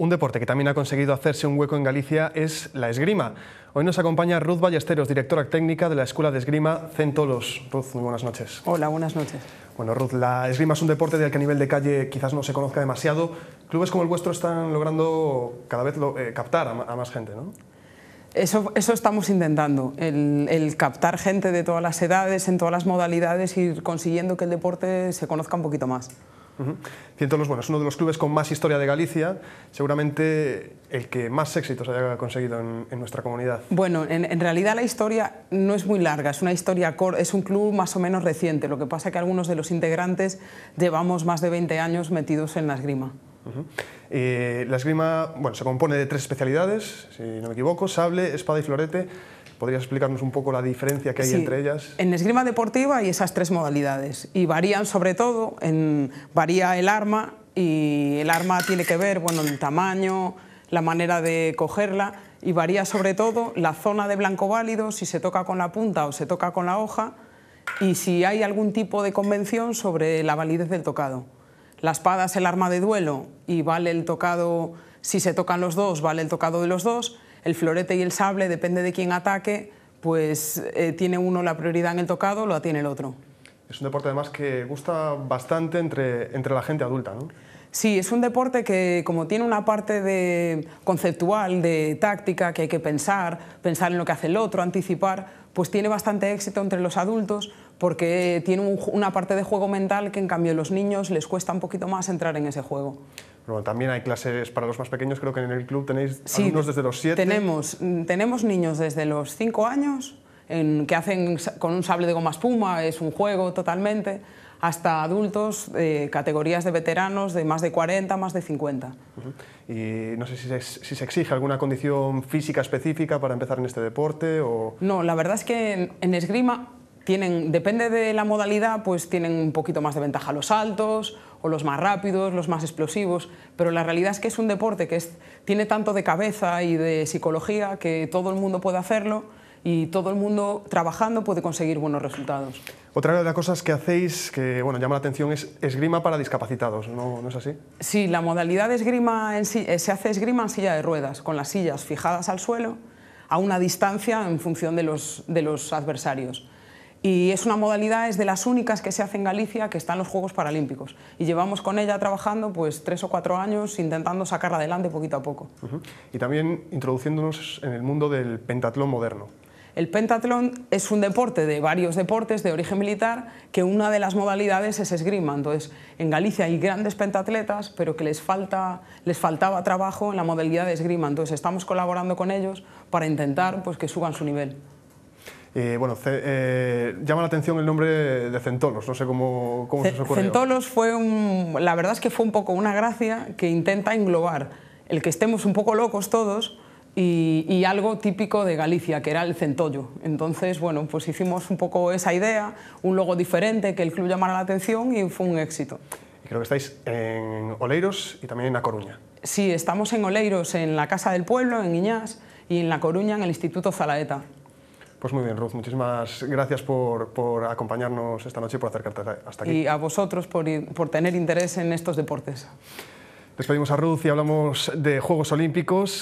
Un deporte que también ha conseguido hacerse un hueco en Galicia es la esgrima. Hoy nos acompaña Ruth Ballesteros, directora técnica de la Escuela de Esgrima Centolos. Ruth, muy buenas noches. Hola, buenas noches. Bueno, Ruth, la esgrima es un deporte del que a nivel de calle quizás no se conozca demasiado. Clubes como el vuestro están logrando cada vez eh, captar a, más gente, ¿no? Eso, estamos intentando, el, el captar gente de todas las edades, en todas las modalidades, ir consiguiendo que el deporte se conozca un poquito más es uno de los clubes con más historia de Galicia, seguramente el que más éxitos haya conseguido en, nuestra comunidad. Bueno, en, realidad la historia no es muy larga, es una historia es un club más o menos reciente, lo que pasa es que algunos de los integrantes llevamos más de 20 años metidos en la esgrima. Eh, la esgrima se compone de tres especialidades, si no me equivoco, sable, espada y florete. ¿Podrías explicarnos un poco la diferencia que hay entre ellas? En esgrima deportiva hay esas tres modalidades y varían sobre todo, en, varía el arma y el arma tiene que ver, bueno, el tamaño, la manera de cogerla y varía sobre todo la zona de blanco válido, si se toca con la punta o se toca con la hoja y si hay algún tipo de convención sobre la validez del tocado. La espada es el arma de duelo y vale el tocado, si se tocan los dos, vale el tocado de los dos el florete y el sable, depende de quién ataque, pues eh, tiene uno la prioridad en el tocado, lo tiene el otro. Es un deporte además que gusta bastante entre, entre la gente adulta, ¿no? Sí, es un deporte que como tiene una parte de conceptual, de táctica, que hay que pensar, pensar en lo que hace el otro, anticipar, pues tiene bastante éxito entre los adultos porque tiene una parte de juego mental que en cambio los niños les cuesta un poquito más entrar en ese juego también hay clases para los más pequeños, creo que en el club tenéis sí, desde los 7. Tenemos, mm, tenemos niños desde los 5 años, que hacen con un sable de goma espuma, es un juego totalmente, hasta adultos, categorías de veteranos de más de 40, más de 50. Y no sé si se, exige alguna condición física específica para empezar en este deporte o... No, la verdad es que en, esgrima tienen, depende de la modalidad, pues tienen un poquito más de ventaja los altos o los más rápidos, los más explosivos, pero la realidad es que es un deporte que tiene tanto de cabeza y de psicología que todo el mundo puede hacerlo y todo el mundo trabajando puede conseguir buenos resultados. Otra de las cosas que hacéis que llama la atención es esgrima para discapacitados, ¿no, es así? Sí, la modalidad de esgrima eh, se hace esgrima en silla de ruedas, con las sillas fijadas al suelo a una distancia en función de los adversarios. Y es una modalidad, es de las únicas que se hace en Galicia que están en los Juegos Paralímpicos. Y llevamos con ella trabajando pues tres o cuatro años intentando sacarla adelante poquito a poco. Y también introduciéndonos en el mundo del pentatlón moderno. El pentatlón es un deporte de varios deportes de origen militar que una de las modalidades es esgrima. Entonces, en Galicia hay grandes pentatletas, pero que les, falta, les faltaba trabajo en la modalidad de esgrima. Entonces, estamos colaborando con ellos para intentar pues, que suban su nivel. ...y eh, bueno, eh, llama la atención el nombre de Centolos, no sé cómo, se os ocurrió. Centolos fue un, la verdad es que fue un poco una gracia que intenta englobar el que estemos un poco locos todos y, algo típico de Galicia, que era el centollo. Entonces, bueno, pues hicimos un poco esa idea, un logo diferente que el club llamara la atención y fue un éxito. creo que estáis en Oleiros y también en La Coruña. Sí, estamos en Oleiros, en la Casa del Pueblo, en Iñás, y en La Coruña, en el Instituto Zalaeta. Pues muy bien, Ruth, muchísimas gracias por, acompañarnos esta noche y por acercarte hasta aquí. Y a vosotros por, por tener interés en estos deportes. Despedimos a Ruth y hablamos de Juegos Olímpicos.